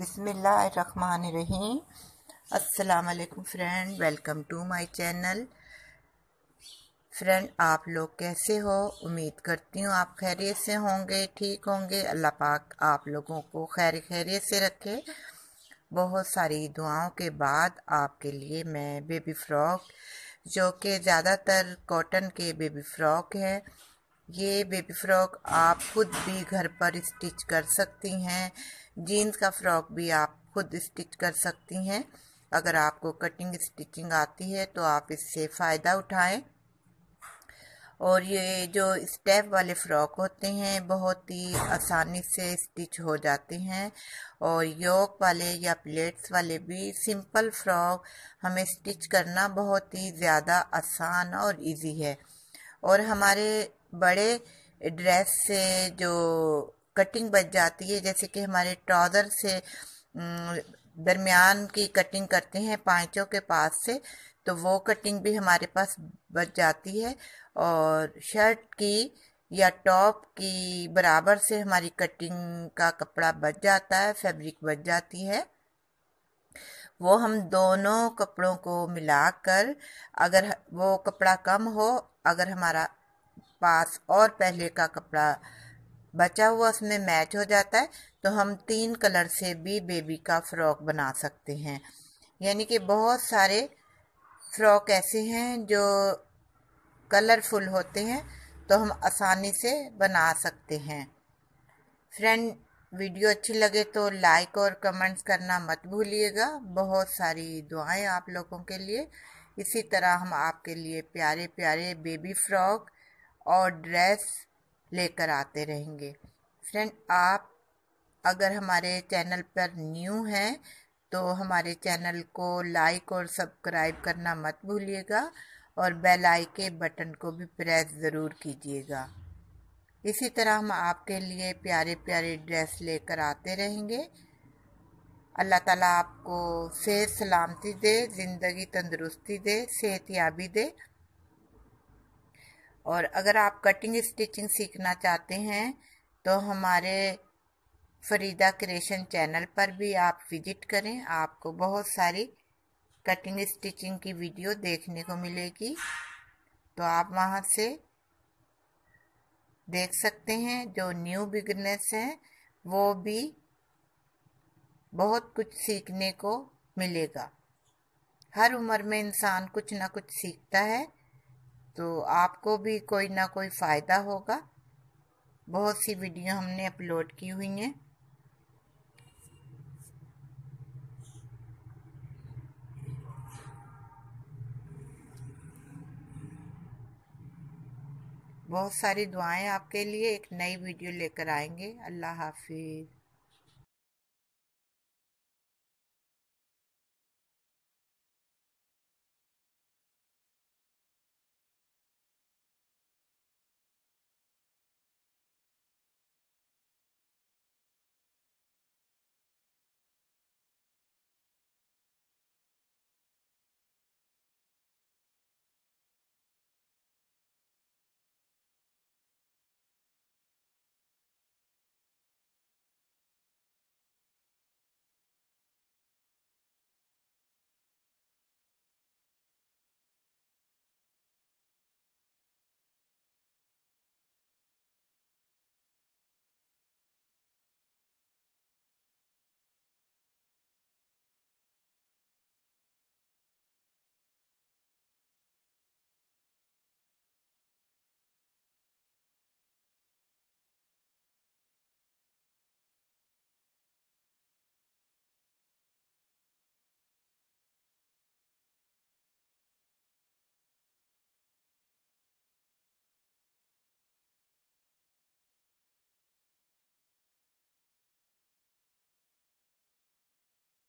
बिसमीम असलकम friend welcome to my channel friend आप लोग कैसे हो उम्मीद करती हूँ आप खैरियत से होंगे ठीक होंगे अल्लाह पाक आप लोगों को खैर खैरियत से रखे बहुत सारी दुआओं के बाद आपके लिए मैं बेबी फ़्रॉक जो कि ज़्यादातर कॉटन के बेबी फ़्रॉक हैं ये बेबी फ्रॉक आप खुद भी घर पर स्टिच कर सकती हैं जीन्स का फ्रॉक भी आप खुद स्टिच कर सकती हैं अगर आपको कटिंग स्टिचिंग आती है तो आप इससे फ़ायदा उठाएं और ये जो स्टेप वाले फ्रॉक होते हैं बहुत ही आसानी से स्टिच हो जाते हैं और योक वाले या प्लेट्स वाले भी सिंपल फ्रॉक हमें स्टिच करना बहुत ही ज़्यादा आसान और इजी है और हमारे बड़े ड्रेस से जो कटिंग बच जाती है जैसे कि हमारे ट्राउज़र से दरमियान की कटिंग करते हैं पाँचों के पास से तो वो कटिंग भी हमारे पास बच जाती है और शर्ट की या टॉप की बराबर से हमारी कटिंग का कपड़ा बच जाता है फैब्रिक बच जाती है वो हम दोनों कपड़ों को मिलाकर अगर वो कपड़ा कम हो अगर हमारा पास और पहले का कपड़ा बचा हुआ उसमें मैच हो जाता है तो हम तीन कलर से भी बेबी का फ्रॉक बना सकते हैं यानी कि बहुत सारे फ्रॉक ऐसे हैं जो कलरफुल होते हैं तो हम आसानी से बना सकते हैं फ्रेंड वीडियो अच्छी लगे तो लाइक और कमेंट्स करना मत भूलिएगा बहुत सारी दुआएं आप लोगों के लिए इसी तरह हम आपके लिए प्यारे प्यारे बेबी फ्रॉक और ड्रेस लेकर आते रहेंगे फ्रेंड आप अगर हमारे चैनल पर न्यू हैं तो हमारे चैनल को लाइक और सब्सक्राइब करना मत भूलिएगा और बेल आई के बटन को भी प्रेस ज़रूर कीजिएगा इसी तरह हम आपके लिए प्यारे प्यारे ड्रेस लेकर आते रहेंगे अल्लाह ताला आपको सेहत सलामती दे ज़िंदगी तंदुरुस्ती दे सेहत याबी दे और अगर आप कटिंग स्टिचिंग सीखना चाहते हैं तो हमारे फरीदा क्रिएशन चैनल पर भी आप विजिट करें आपको बहुत सारी कटिंग स्टिचिंग की वीडियो देखने को मिलेगी तो आप वहाँ से देख सकते हैं जो न्यू बिगनेस हैं वो भी बहुत कुछ सीखने को मिलेगा हर उम्र में इंसान कुछ ना कुछ सीखता है तो आपको भी कोई ना कोई फ़ायदा होगा बहुत सी वीडियो हमने अपलोड की हुई हैं बहुत सारी दुआएं आपके लिए एक नई वीडियो लेकर आएंगे अल्लाह हाफिज़